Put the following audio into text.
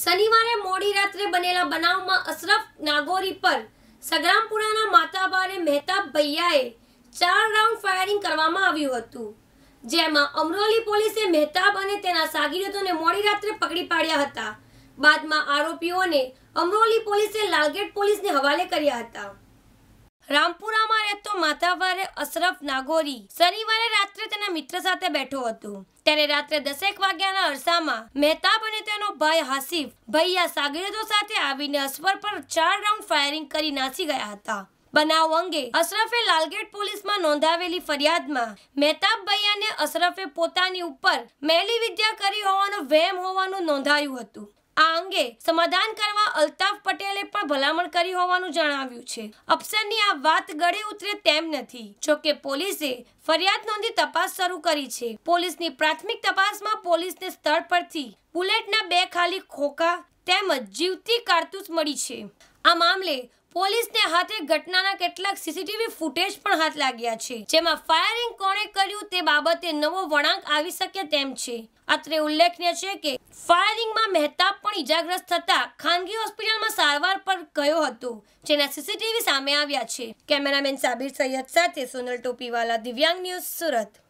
શનિવારે મોડી રાત્રે બનેલા બનાવમાં અશરફ નાગોરી પર સગરામપુરાના માતાબારે મહેતાબ ભૈયાએ ચાર રાઉન્ડ ફાયરિંગ કરવામાં આવ્યું હતું જેમાં અમરોલી પોલીસે મહેતાબ અને તેના સાગીરતોને મોડી રાત્રે પકડી પાડ્યા હતા બાદમાં આરોપીઓને અમરોલી પોલીસે લાલગેટ પોલીસને હવાલે કર્યા હતા રામપુરામાં રહેતો માથાભારે અશરફ નાગોરી શનિવારે રાત્રે તેના મિત્ર સાથે બેઠો હતો ત્યારે રાત્રે દસેક વાગ્યાના અરસામાં મહેતાબ અને ભાઈ હાસિફ ભૈયા સાગીરદો સાથે આવીને અસવર પર ચાર રાઉન્ડ ફાયરિંગ કરી નાસી ગયા હતા બનાવ અંગે અશરફે લાલગેટ પોલીસમાં નોંધાવેલી ફરિયાદમાં મહેતાબ ભૈયાને અશરફે પોતાની ઉપર મેલી વિદ્યા કરી હોવાનો વહેમ હોવાનું નોંધાયું હતું આ અંગે સમાધાન કરવા અલ્તાફ પટેલે પણ ભલામણ કરી હોવાનું જણાવ્યું છે અફસરની આ વાત ગળે ઉતરે તેમ નથી જોકે પોલીસે ફરિયાદ નોંધી તપાસ શરૂ કરી છે પોલીસની પ્રાથમિક તપાસમાં પોલીસને સ્થળ પરથી બુલેટના બે ખાલી ખોખા તેમજ જીવતી કારતૂસ મળી છે આ મામલે પોલીસને હાથે ઘટનાના કેટલાક સીસીટીવી ફૂટેજ પણ હાથ લાગ્યા છે જેમાં ફાયરિંગ કોણે કર્યું તે બાબતે નવો વળાંક આવી શકે તેમ છે અત્રે ઉલ્લેખનીય છે કે ફાયરિંગમાં મહેતાબ ઇજાગ્રસ્ત થતા ખાનગી હોસ્પિટલમાં સારવાર પર ગયો હતો જેના સીસીટીવી સામે આવ્યા છે કેમેરામેન સાબિર સૈયદ સાથે સોનલ ટોપીવાલા દિવ્યાંગ ન્યૂઝ સુરત